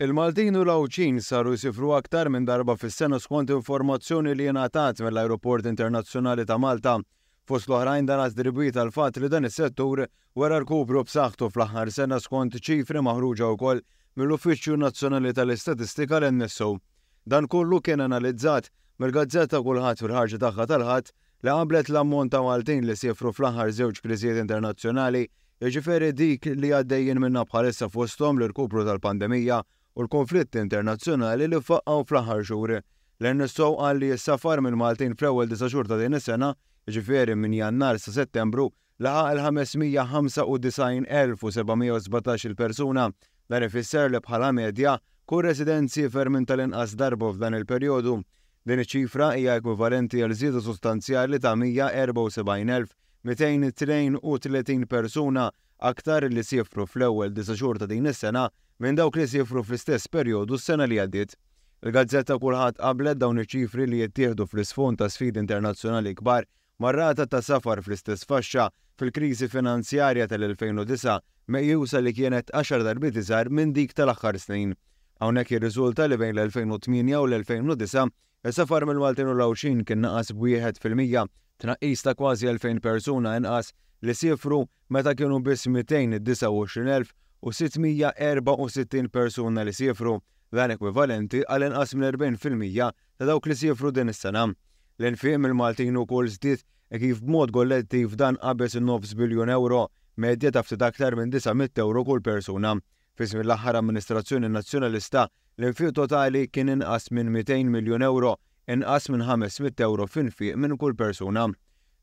Il-Maltin u l-Awċin saru jisifru aktar minn darba fis-sena skont informazzjoni li jingħatat mill-Aeroport Internazzjonali ta' Malta. Fost l-oħrajn dan attribuit għal fatt li dan is-settur wara rkubru b'saħħtu fl-aħħar sena skont ċifri maħruġa wkoll mill-Uffiċċju Nazzjonali tal-Istatistika l-NSO. Dan kollu kien analizzat mill-gazzetta kulħadd fil-ħarġa tagħha tal-ħadd li qablet l-ammont ta' Maltin li sifru fl-aħħar żewġ kriżijiet internazzjonali, jiġifieri dik li għaddejjin minna bħalissa fosthom l-rkubru tal-pandemija u l-konflitti internazzjonali li faqqaw fl-aħħar xhur. L-Ernesto għal li s-safar minn Maltin fl-ewwel disa xhur ta' din is-sena, ġifieri minn Jannar sa' Settembru, laħaq il-595,717 il persuna dan ifisser li bħala medja kull residenzi fermin tal-inqas darba f'dan il-perjodu. Din iċ-ċifra hija ekwivalenti għal żieda sostanzjali ta' 174,232 persuna aktar li sifru fl-ewwel disa xhur ta' din is-sena minn dawk li sifru fl-istess perjodu s-sena li għaddiet. Il-gazzetta kulħadd qablet dawn iċ-ċifri li jittieħdu fl-isfond ta' sfidi internazzjonali kbar marrata ta' safar fl-istess faxxa fil-kriżi finanzjarja tal-2009 mejjusa li kienet 10 darbit iżgħar minn dik tal-aħħar snin. Hawnhekk jirriżulta li bejn l-2008 u l-2009 is-safar mill-2020 u kien naqas b'1 fil-mija tnaqqis ta' kważi 2000 persuna inqas li sifru meta kienu biss 229,000 u 664 persuna li sifru dan ekwivalenti għal inqas minn 40% ta' dawk li sifru din is-sena. l infim il-Maltin u kol zdit kif b'mod kollettiv dan qabes 9 biljon euro medja ta' ftit aktar minn 900 euro kull persuna. Fismi l-aħħar amministrazzjoni nazzjonalista l infim totali kien inqas minn 200 miljon euro inqas minn 500 euro finfiq minn kull persuna.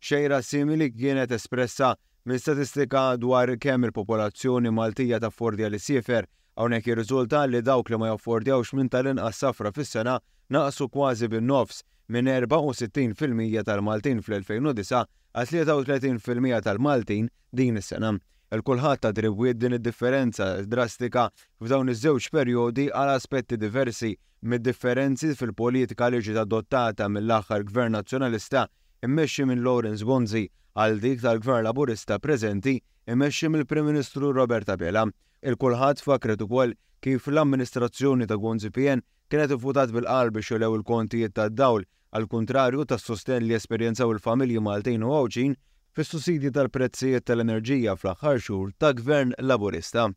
Xejra simili kienet espressa Minn statistika dwar kemm il-popolazzjoni Maltija fordja li sifer, hawnhekk jirriżulta li dawk li ma jaffordjawx minn tal-inqas safra fis-sena naqsu kważi bin-nofs minn 64% tal-Maltin fl-2009 għal 33% tal-Maltin din is-sena. Il-kulħadd attribwiet din id-differenza drastika f'dawn iż-żewġ perjodi għal aspetti diversi mid-differenzi fil-politika li ġiet adottata mill-aħħar gvern nazzjonalista immexxi minn Lawrence Bonzi għal dik tal-gvern laburista preżenti imexxi mill-Prim Ministru Roberta Bela. Il-kulħadd fakret ukoll kif l-amministrazzjoni ta' Gonzi PN kienet ifutat bil-qalb biex jolew il-kontijiet ta' dawl għal kontrarju ta' sosten li esperjenzaw il-familji Maltin u Awċin fis sussidji tal-prezzijiet tal-enerġija fl-aħħar xhur ta' gvern laburista.